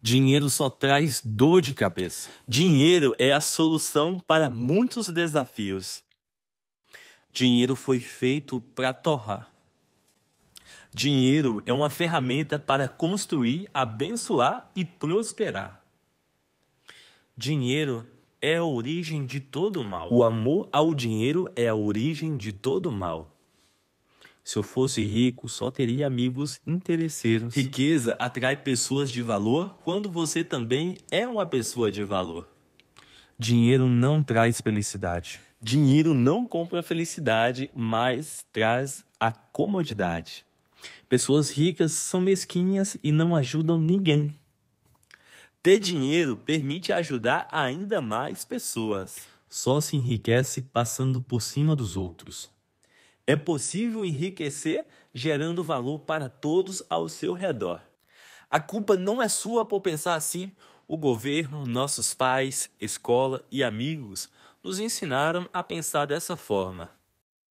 Dinheiro só traz dor de cabeça. Dinheiro é a solução para muitos desafios. Dinheiro foi feito para torrar. Dinheiro é uma ferramenta para construir, abençoar e prosperar. Dinheiro é a origem de todo mal. O amor ao dinheiro é a origem de todo mal. Se eu fosse rico, só teria amigos interesseiros. Riqueza atrai pessoas de valor quando você também é uma pessoa de valor. Dinheiro não traz felicidade. Dinheiro não compra felicidade, mas traz a comodidade. Pessoas ricas são mesquinhas e não ajudam ninguém. Ter dinheiro permite ajudar ainda mais pessoas. Só se enriquece passando por cima dos outros. É possível enriquecer gerando valor para todos ao seu redor. A culpa não é sua por pensar assim. O governo, nossos pais, escola e amigos nos ensinaram a pensar dessa forma.